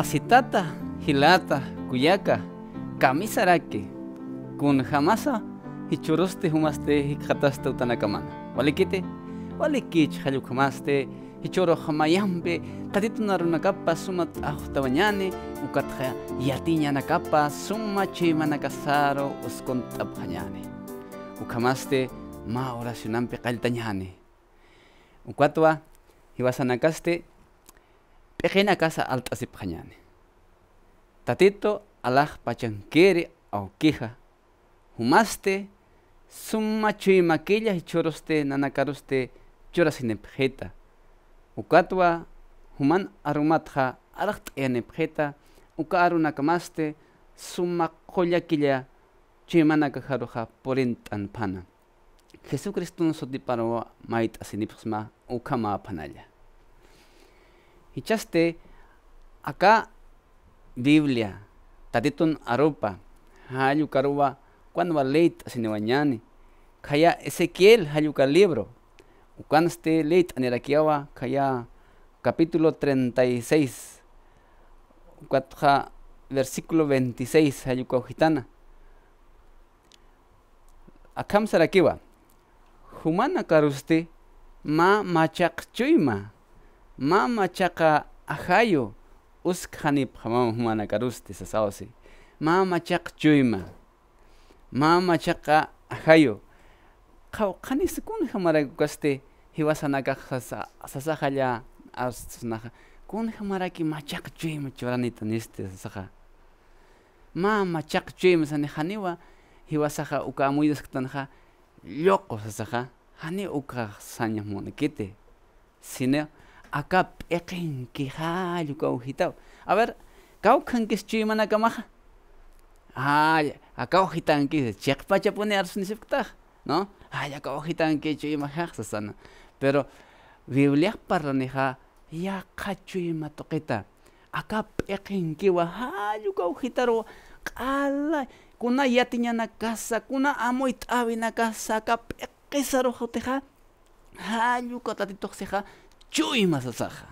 Kawasitata, Hilata, Kuyaka, Kamisaraki, Kun Hamasa, Hichuruste Humaste, Hikatasta Utanakamana. Walikite, Walikich Hayukamaste, Hichoro Hamayambe, Tatituna Runakapa, Sumat Ahutavanyane, Ukatha Yatinya Nakapa, Sumachi Manakasaro, Nakasaro, Uskontabhanyane. Ukamaste, Ma Oracionampe Kaltanyane. Ukatwa, Hiwasanakaste, pequeña casa alta si pañane. Tatito alaj pachanquere o Humaste, summa chui maquilla y choroste nanakaroste choras inepjeta. Ukatwa human arumatja en enepjeta. Ukaru nakamaste, summa koyaquilla chimanakajaroja porentan pana. Jesucristo nos odiparó maita sinipsma ukama panalla. Hichaste acá Biblia, tatitun Arupa hayu caruba cuando va leit sinebañani, kaya Ezequiel hayu libro, esté leit anerakiawa, kaya capítulo 36, ukatja versículo 26, hayu gitana. humana karuste ma machakchuima. mama chaqa ajayo usqhanipqa mama humana karusti sasawsi mama chaqa chuyma mama chaqa ajayo qawqaniskunja maraku kasti hiwasanakaj sasajalya arsunaja kunja maraki machaqa chuyma churanita nisti sasaja mama chaqa chuyma sani janiwa hiwasaja ukamuydas ktanja lloqo sasaja jani uqaj sañas monakiti sino acá pequen quijayo caujitao. A ver, que chimana camaja. Ah, acá ojitanquis, checpacha poner su ¿no? Ah, acá que chimaja, sasana. Pero, Biblia paraneja ya cachuima toqueta. Acá pequen que caujitaro. Ala, kuna ya na casa, kuna amo na casa, acá pequen joteja. Ha seja, masasaka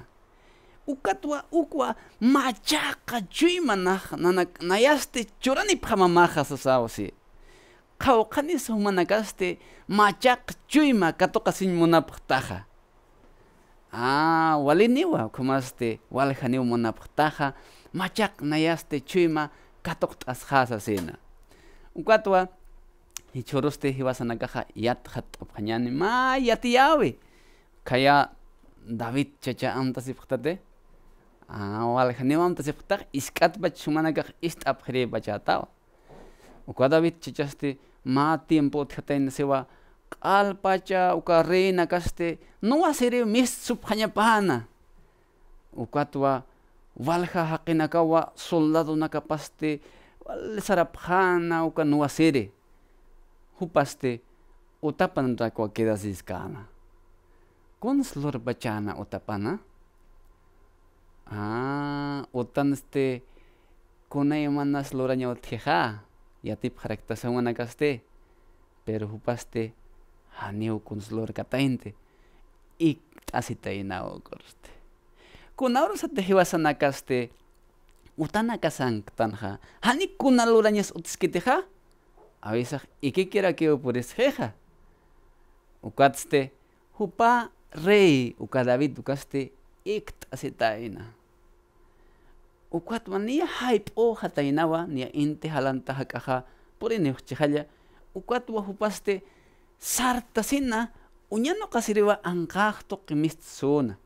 ukatwa ukwa machaqa chuyma naj nana nayasti churanipqa mamaqa sasawsi qawqanis humanakasti machaqa chuyma katuqa sinmunapaq taqa ah waliniwa kumaste waljaniw munapaq taqa machaq nayasti chuyma katuq t'asqasa sina ukatwa hichurusti yat hat t'upqañani ma yatiyawi kaya David chacha amta sipqtate waljanewa amta sipqtaq isk'atpa shumanakaq ist'ap jiripachatawa uka David chachasti ma tiempo tjatayna siwa k'alpacha uka reina Caste, kaste nuwa sirip mistzupañapana ukatwa walja jaqinakawa soldadonacapaste sarapjana uka nuwa siri jupaste utapanrakwa quedasiscana Конслор бачана отапана. А, отан сте ya, емана Ya ya Ya Pero jupaste haneu conslor catainte. Y casi tainao corste. Kunauro sa Utana kasanktanha. Hani A ¿y qué quiera que por esjeja? Ucatzte, Rei uka David, ukaste ikt asitaina. Ukwatma niya haipo hatainawa, niya inte halanta hakaha, puri neuchihalla, ukwatwa hupaste sina uñano kasiriwa kimist qimistsuna.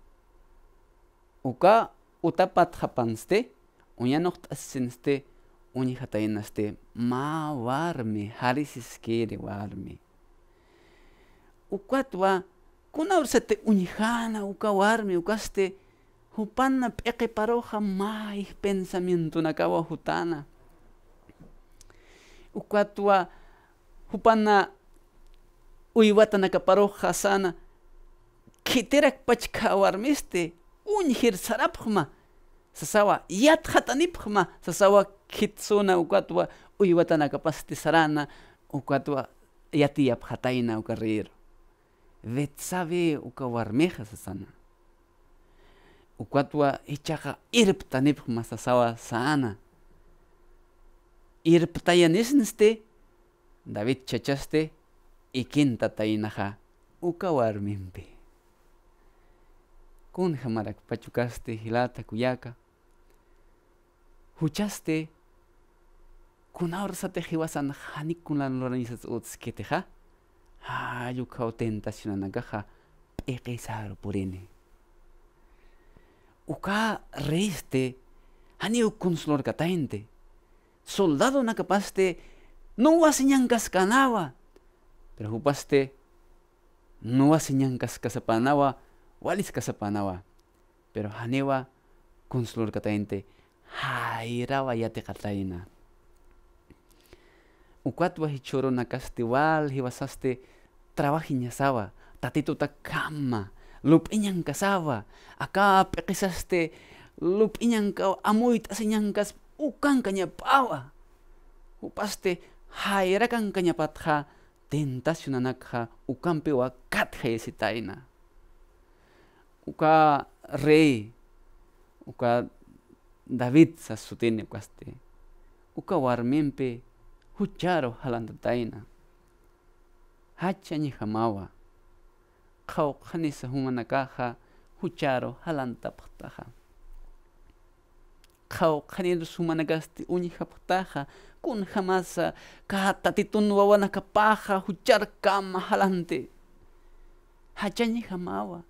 Uka utapat hapanste, uñano qtasinste, uñi hatainaste, ma warmi, harisiskiri warmi. Ukwatwa, ursete uñijana ukawarmi ukaste hupana mai may pensamientunaqa hutana ukatwa hupana uywatanakaparoqa sana qhitirak pachka este, unhir sarapma. sasawa yatqhatanipqma sasawa qhitsuna ukatwa uywatanakapasti sarana ukatwa yatiyapqhatayna uka rieru vetsavi ukawar meja sasana ukwatwa ichaja irpta nipu masasawa sana irpta yanisniste david chachaste ikinta tainaja ukawar mimpi kun jamarak pachukaste hilata kuyaka huchaste kunawrsate jiwasana janikunlan loranisas utskete ja Ah, caja tentacionanakaja eqesaro purene. Uka reiste. ani ukunslor katainte. Soldado na capaste, no wasinyankas canawa, Pero hupaste no wasinyankas o walis casapanaba. Pero hanewa kunslor ira ya te kataina. ukwatwa hichurunakastiwal hiwasasti trabajiñasawa tatituta kama lup'iñankasawa akapi qisaste kas ukang kanya pawa, upaste haira jayrakanka ñapatja tentacionanakja ukampi wakatja yesitayna uka rey uka david sasutini ukaste uka warminpi hucharo halantatayna hacha ñijamawa qhawqa nisa humanakaja hucharo kau qhawqa nirus humanakasti kun hamasa kata titun huchar kama halante hacha ñijamawa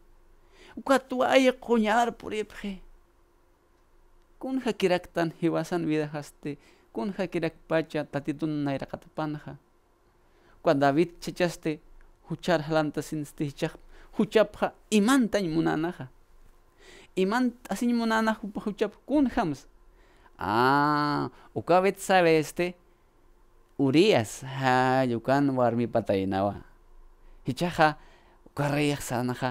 ukatuaya kun kunja kiraktan hiwasan haste kunja pacha tatitun naira nairaqatapanqa Kwa David chachaste imanta ni munanaja. Imanta sin imantasin munanaq huchap kunjams ah ukawet este Urias ha yukan warmi patayinawa hichaqa ukarriaq ha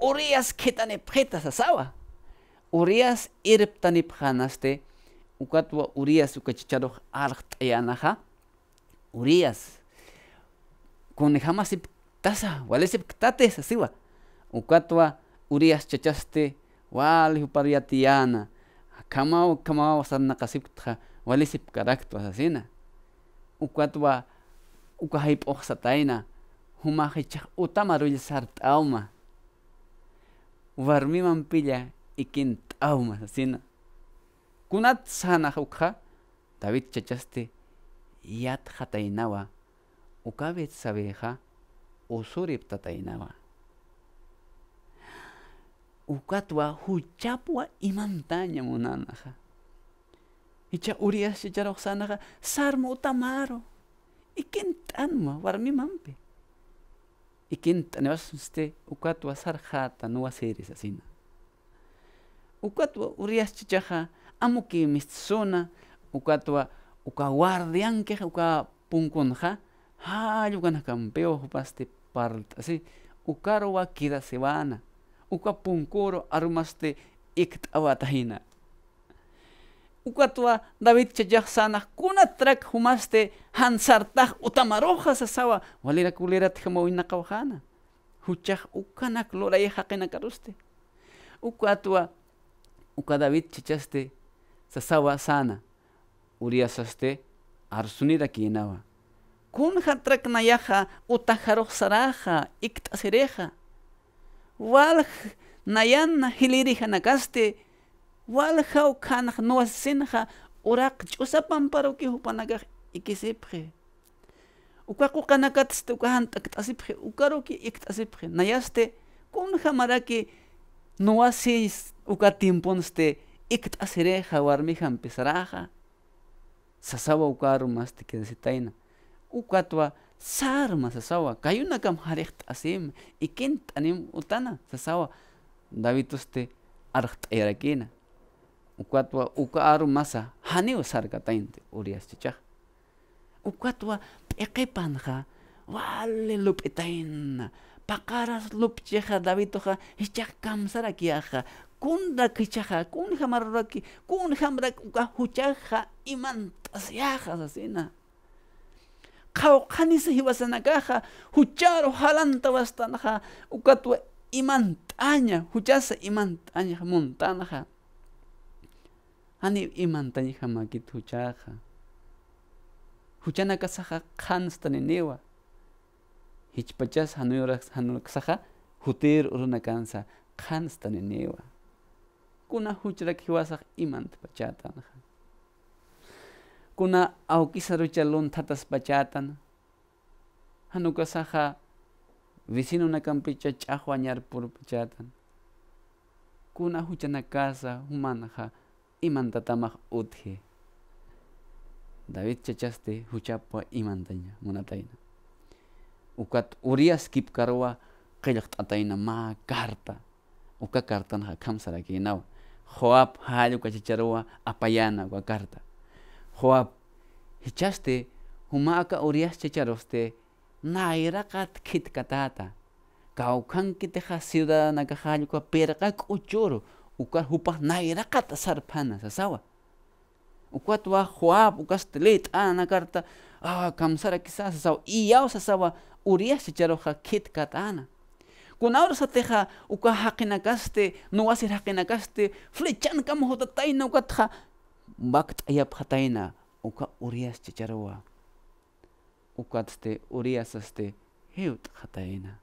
Urias ketane pretas asawa. Urias irptanipqanaste ukatwa Urias ukachicharo arq t'ayanaqa Urias kunejamasip tasa walisip tate sasiwa ukatwa Urias chachaste wali kama wasan nakasip sanaqasiptqa walisip karaktu asina ukatwa ukahayp'uq taina huma hecha utama sart auma warmi mampilla ikin auma asina kunat sana ukha David chachaste yat hatainawa ukavet sabeja usurip tatainawa ukatwa huchapwa imantanya munanaja icha urias chicharo sanaja sarmo tamaro warmi mampe ikintanma warmimampi ste ukatwa sarjata nuwasiris asina ukatwa urias chichaja amo que me zona ukatua uka que uka punconja ha yukanas campeo paste part así ukarwa kida uka punkoro armaste iktawatajina ukatua David chayaxsana kuna trak humaste hansartaj utamaroja sasawa walera kulera tjamawinaqawjana huchaj ukanaklora loraya jaqinakaruste ukatua uka David chichaste sasawa sana uriasashte arsunira kinawa kunja traknayaja utajaroj saraja iktasereja walj nayana jilirija nakaste walja ukanaj nuasinja uraq ch'usapamparo kijupanakaj ikisipje ukaq uqanakatste uqajanta kt'asipje ukaruki ikt'asipje nayaste kunja maraki nuasis uka timponste ikt'asirayqa warmihan pisaraqa sasawa ukarumastik desitayna ukatwa sarma sasawa kayuna kam hariqt'asima y anim utana sasawa davituste arqt'ayrakina ukatwa uka aru masa haniwa sarqataynti uriyaschachaq ukatwa p'iqipanqa wale lup'itayna paqaras lupchiqa davitoha, ichaq kamsara kiyaqa kunda kichaja, kun kun kunrakichaja kunjamarraki kunjamrakukajuchaja imantas yajas asina qhawqanisa hiwasanakaja hucharo jalanta wastanaja ukatwa imantaña huchasa imantañaja montanaja ani imantañaja makita huchaja huchana kasaja ni niniwa hichpachas hanuyuras hanuraqsaja hutir uruna kansa qhansta niniwa kuna huchrak hiwasaq iman pachatanja kuna awkisa rucha luntatas pachatana hanukasaqa vecinonakampicha ch'aqwa pur pachatana kuna huchanakasa humanaqa imantatamaj utji David chachasti huchapwa imantaña monataina ukat Urias kipkarwa qillqt'atayna ma carta uka cartanaqa kamsarakinawan Joab hallyu kachicharowa apayana kwa karta. Joab hichaste humaka urias chicharoste kit katata. nairaka tkitkatata. Kaukankiteja ciudadanaka kwa perakak uchoro ukar hupa nairakata sarpana sasawa. Ukatwa Joab ukastelit ana karta ah kamsara quizás sasawa Iyao sasawa urias chicharoha kit katana. kunaura sateja uka haqinakaste nuwasir haqinakaste flechankama hutatayna ukataqa bakt'ayapqhatayna uka urias chicharwa ukataste uriasaste hiwt'qhatayna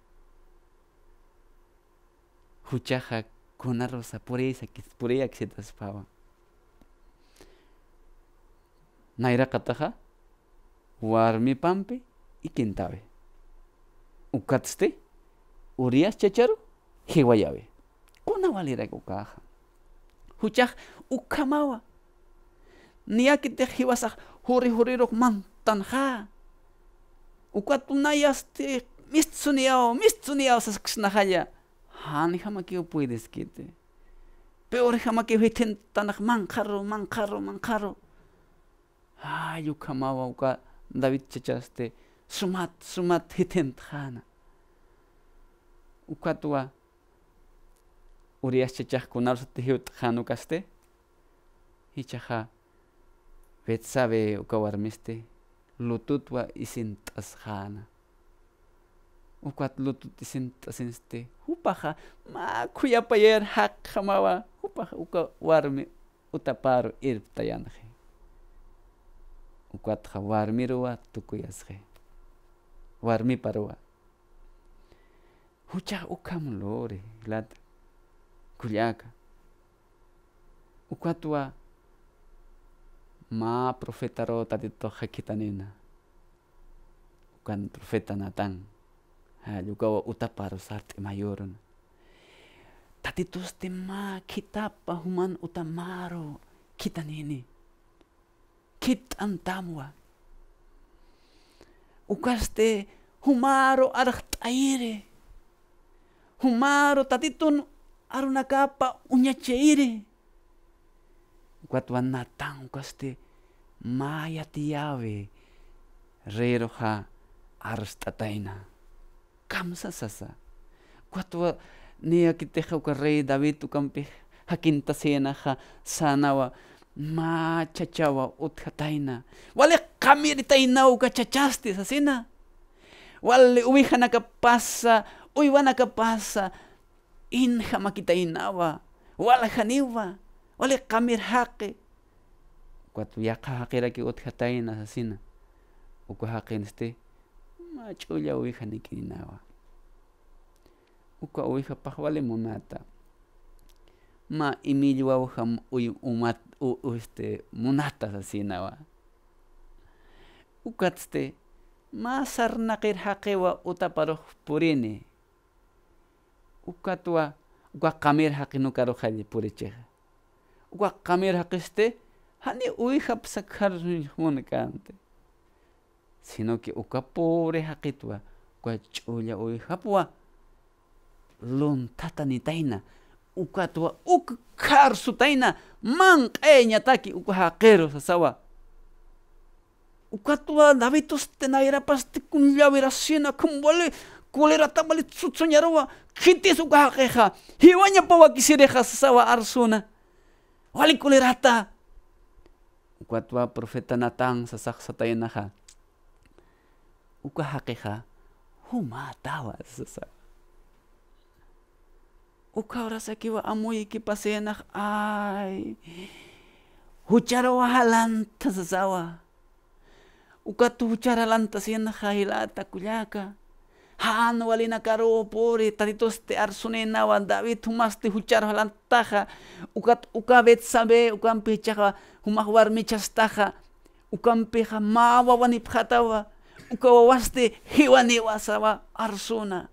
huchaja kuna rosa purisa puria ksitaspawan nayraqataqa warmipampi ikintapi ukataste Urias checharu, hiwayabe. Kuna v a l i r a kukaja. Huchaj ukamawa. Niaki te hiwasaj huri hurirok mantanja. Ukatunayaste mistuniao, s mistuniao s sas ksnahaya. Hani jama k i e puedes k u i t e Peor jama k i e veten t a n a k m a n k a r r o m a n k a r r o m a n k a r r o Ay, ukamawa uka David chechaste. Sumat, sumat, h i t e n t a n a ukatua ukatwa uriashchachajkunapas tijiwta hanukaste ichaja betsabe uka warmiste lututwa isint'asjana ukat lutut ma kuya payer isint'asinste jupaja makhuyapayar jaqamawa jupaja uka warmi utaparu irptayanje ruwa warmiruwa warmi parwa Hucha ukam lore lata kuliaka tua ma profeta ro tatito nena. ukan profeta natan ha yukawa utaparo Tadi mayorona tatitoste ma kitapa human utamaro kitanini kitantamwa ukaste humaro arhtaire humaro tatitun arunakapa uñacheire kuatwanatankuasti maya tiave reroja arstataina. kamsa sasa kuatwa nia uka rey david tukampej hakintasenaja sanawa ma chachawa utjatayna wale qamiritayna uka chachasti sasina wale ubijanaka pasa uywanakapasa inja makitayinawa walajaniwa waleqamirjaqe cuando yaqa haqiraki utjatayin asasina ukua haqiniste mach'ulla uwija nikininawa ukua uwijapaj wale munata ma u este munata asasinawa ukatste ma utaparo purine ukat e wa uka kamir haqinu karo khali purichiqa uka kamir hakiste, hani uija psakarmuna kante sino que uka pobre haqitwa kua ch'ulla uijapwa lontata nitayna ukatwa uka mang manq'eña nyataki uka haqero sasawa ukatwa davituste nairapaste kunllavira sina kumwali kulera tabali tsutsunyaruwa kiti suka hakeha hiwanya pawa kisireha sesawa arsuna wali kulerata Ukwatwa profeta natang sasak naha uka hakeha huma tawa sasa uka orasakiwa amuy kipasenaj ay hucara wahalan tasasawa uka tu hucara lanta sienaj hilata kullaka han ah, walina karo Puri, tatito este arsunena wa david Humasti Hucharhalantaha, lantaja ukat ukabet sabe ukan pichaja humaj war michastaja mawa wani phatawa hiwani este, wasawa arsuna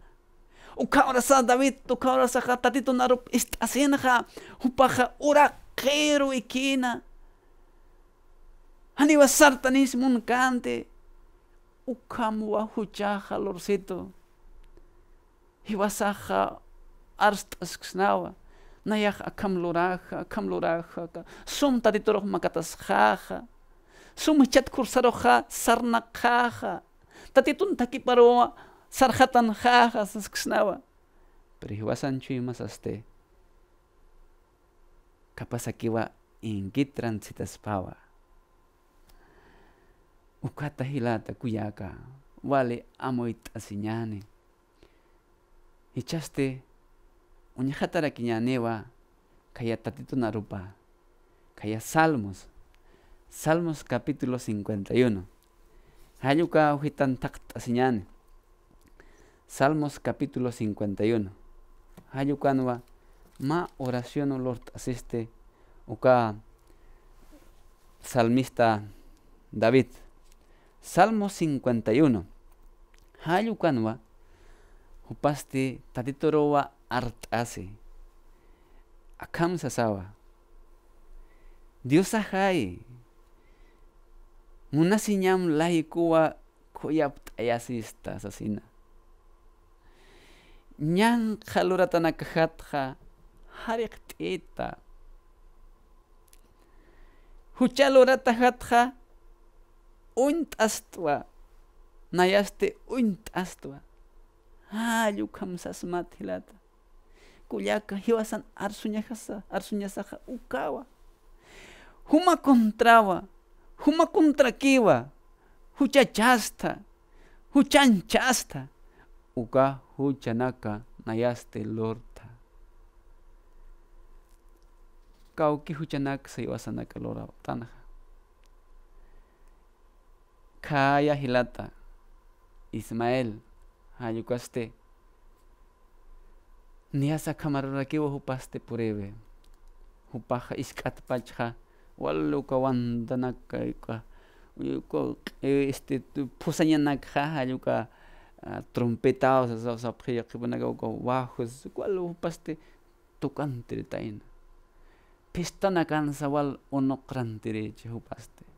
sa david ukaurasa tatito narup upaja ura kero ikina aniwasartanis munkante ukamu huchaja lorcito. Hiwasaja arstasksnawa. Nayaj akam loraja, akam loraja. Sum makatas haha. Sum chat tun taki Tatitun sarhatan khaha jaja sksnawa. Pero hiwasan chuimasaste. Kapasakiwa transitas transitaspawa. ukata hilata kuyaka vale amoit asiñane. Ichaste, uñajatara neva kaya tatito narupa, kaya salmos, salmos capítulo 51. Hayuka ujitan takt asiñane. Salmos capítulo 51. Hayukanwa, ma oración lord asiste, uka salmista David. Salmo 51. Hayukanwa, upaste tatitorowa artase. Akam sasawa. Dios ajai. Munasiñam lahikuwa ayasista asesina. Ñan Khaluratanakhatha hariktita. Huchaluratajatja. untastva, nayaste untastva. Ayukam sasmat hilata. Kuyaka hiwasan arsuñajasa, arsuñasaja ukawa. Huma contrawa, huma contrakiwa, huchachasta, huchanchasta. Uka huchanaka nayaste lorta. Kauki huchanak se iwasanaka lora tanaja. Kaya Hilata, Ismael, Ayukaste, Niasa Kamarra Kamaraki Hupaste Purebe, Hupaja Iskat Pacha, Waluka Wandanaka, Uyuko, este, tu Pusanyanaka, Ayuka, Trompeta, o sea, o sea, que van a guajos, cual Hupaste, Tocante Taina. Pistana cansa wal onocrante reche Hupaste.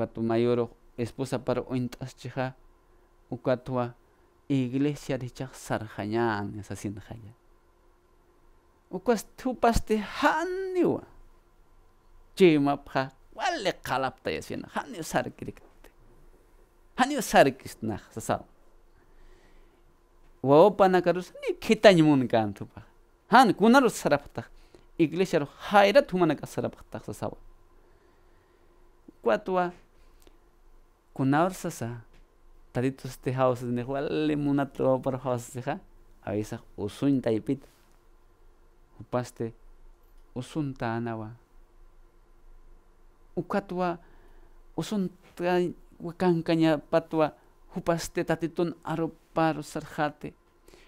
ukatu mayor esposa para ointas chiha ukatua iglesia de chak sarjañan esa sinjaya ukwas tupaste haniwa chimapha wale kalapta yasin hanio sarkirikte hanio sarkistnaj sasaw wawapanakarusa ni khitañmunkantupa han kunaru saraptaj iglesia ro jairatu manaka saraptaj sasawa kuatwa kunawar sasa taditos te de huale munato para avisa usun taipit upaste usun anawa ukatwa usun wakankaña patwa upaste tatitun aroparo sarjate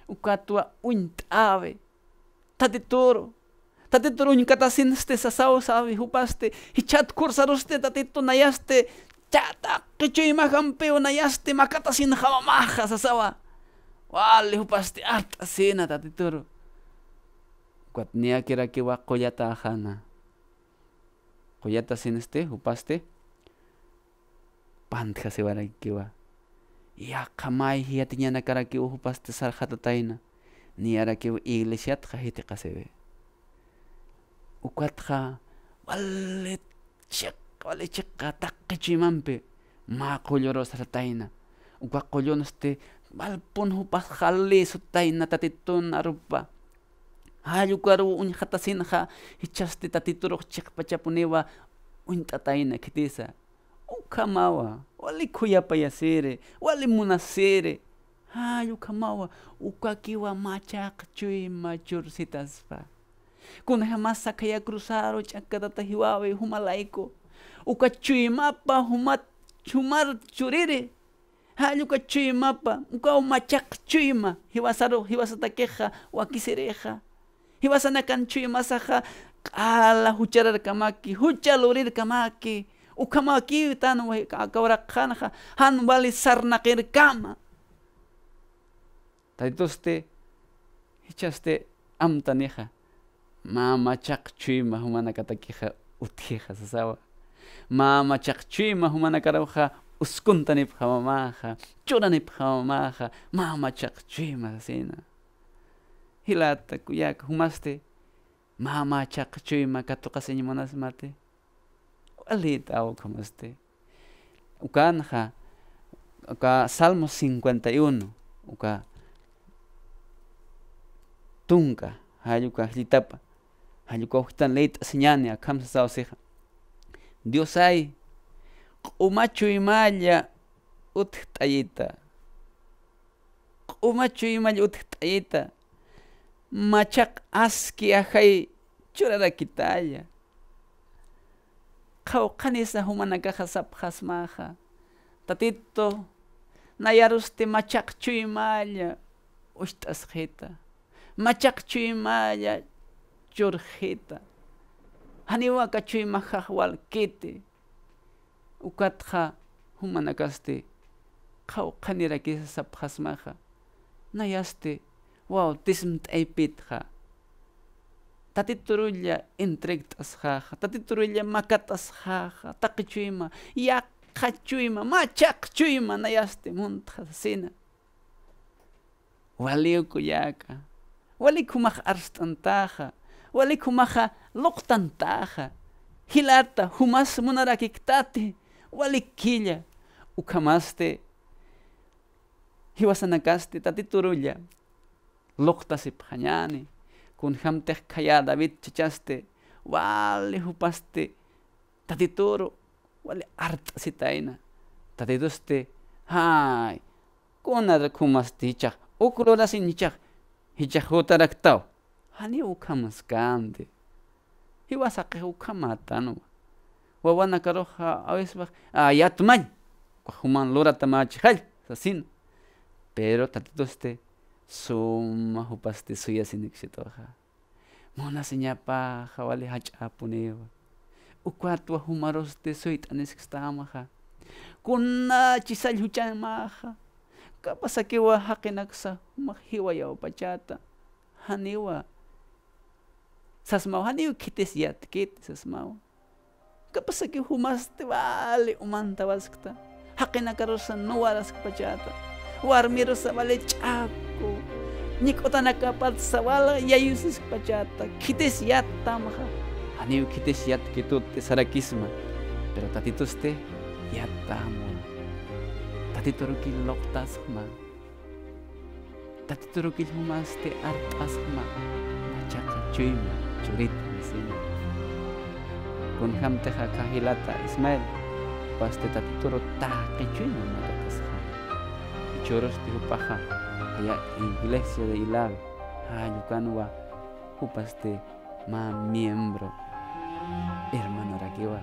ukatwa uintave tatitoro tatitoro uñkatasinste sabe sabi y hichat kursaruste tatitun ayaste chata kichuymajanpiwan yastima sinhamamaja sasawa wali hupasti arta sina tatituru kuatnia kira kiwa koyata hana. koyata siniste hupaste pantja siwarakiwa yakamay hiyatiñanakarakiwa hupaste sarhatatayna niyarakiwa kasebe. hitiqasibe ukwatqa wali chek q'ulichiqa taqichimanpi maqullurusurtayna waqullunaspi malpunhupas jalisutayna tatituna rupa hallqaru uñhatasinqa ichasti tatituruq chiqpachapuniwa uñt'atayna kitisa ukhamawa wali khuyapayasiri wali munasiri hallqamawa ukakiwa machaqchuy machursitaspa kunaqa masakaya cruzaru ch'akatata hiwawi humalaiko uka chuymapa humat chumar churiri hal uka chuymapa uka umachaq chuyma hiwasaruj hiwasatakiqa wakisiriqa hiwasanakan chuymasaqa q'ala huchararkamaki huchalurirkamaki ukamaki tan kawraqqanaqa han wali sarnaqirkama taytoste hichaste amta niqa mama chaq chuyma humanakatakiqa utiqa sasawa Mama Mamachachima, Uskuntanip Hamamaja, Churanip mama Chakchima Sina. Hilata, Kuyak, Humaste, Mama monas mate. Alita, o como Ukanja, Uka, Salmo 51, Uka. Tunka, Hayuka, Litapa. Hayuka, tan Leit, Señania, Kamsa, Dios hay. Umachu y malla uttayita. Umachu y malla uttayita. Machak aski ajay churada kitaya. Kaukanisa humanakaja sapjas maja. Tatito. Nayaruste machak chuimalla. Maya Machak chuimalla. Churjeta. aniwa kachui kete ukatha humanakaste kau kanira kisa sabhas maha sapqasmaqa nayasti wautism t'aypitqa tati turulla entregtasjaja tati turulla makatasjaja taqechuyma yaqachuyma machaqchuyma nayasti muntha sina waliuku yaqa walikumah arstantaha walikumaha loqtantaha hilata humas munarakiktati walikkilla ukamaste hiwasanakaste tatiturulla kun hamte kaya david chichaste wali hupaste turu wali tati tatituste hai kunar khumaste hichaj ukururasin hichaj hutarak tau hani que hiwasakej ukhamatanowa wawana karoja a veces ayatmay ah, human lora tamachijal sasin pero tatito este suma hupaste suya sinixitoja mona señapa jawale hachapunewa ukwatua humaroste suitanesixtamaja kuna chisaljuchamaja kapasakiwa haqinaqsa humaq hiwa pachata haniwa sasmau haniu kitis yat kit sasmau kapasaki humas vale umanta vaskta haqina karusa nuwaras pachata warmirusa vale chaku nikotana pat savala yayusis chata kitis yat tamha haniu kitis yat kitut sarakisma pero tatituste yatamu tatitoruki humas te artas ma. machaka chuyma churita, Con ham cajilata Ismael, paste pues, tatituro ta quichuino Y choros tijo paja, allá iglesia de hilal ayucanua, upaste ma miembro, hermano raquiva,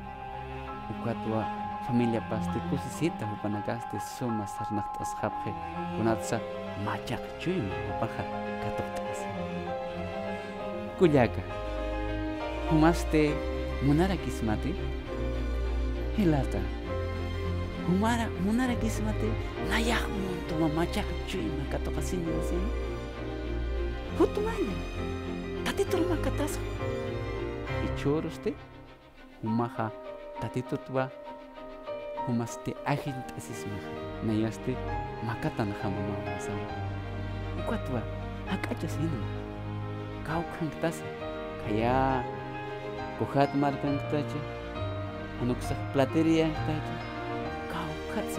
ucatua familia paste kusisita upanagaste suma sarnacht japje, unatsa machak chuino upaja, katoktas. Cuyaca. Humaste munara kismate hilata. Humara munara kismate nayak munto mamaca chuima katoka sinyo sin. Hutumanya. Tatitul makataso. Ichoroste humaha tutwa. humaste agent asismaha nayaste makatan hamamawa sama. Ikwatwa hakachas Kau Kaukang tasa kaya cojat marcan tacha, ano que sah platería tacha, cau cat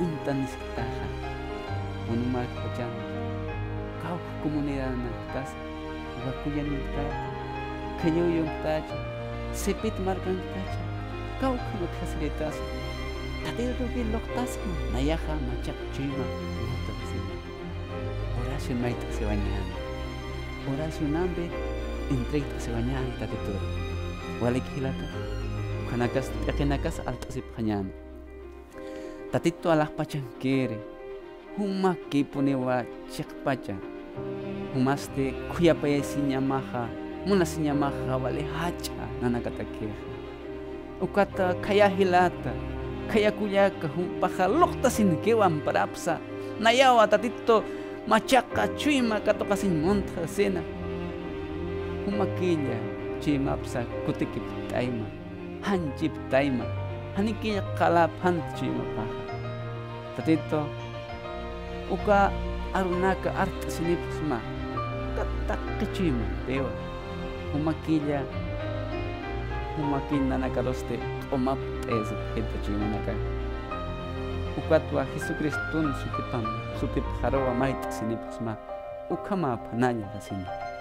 un tan un mar pachan, cau comunidad na tas, vacuya no tacha, cayó yo en se pit marcan tacha, cau que no tas le tas, tate nayaja machac no tas, Horacio Maita se bañan, Horacio Nambe, in 30 sebanyan ta titur walik hilata kanakas yakinakas altasip kanyan tatito alah pacang kere huma kipune wa pacang, humaste kuyapaya maha, muna maha, wale hacha nanakatakeha ukata kaya hilata kaya kuyaka humpaha lokta sinkewan parapsa nayawa tatito machaka chuima katokasin monta sena kutikip taima kutikiptayma taima hanikiya cima paha. tatito uka arunaka art'sinipusma kataqi chimantewa umakiya umakinnanakaroste q'umapt'esipjeta chimanaka ukatwa jesucristun sukipan sukipjarowa mayt'sinipusma ukamapanaña rasini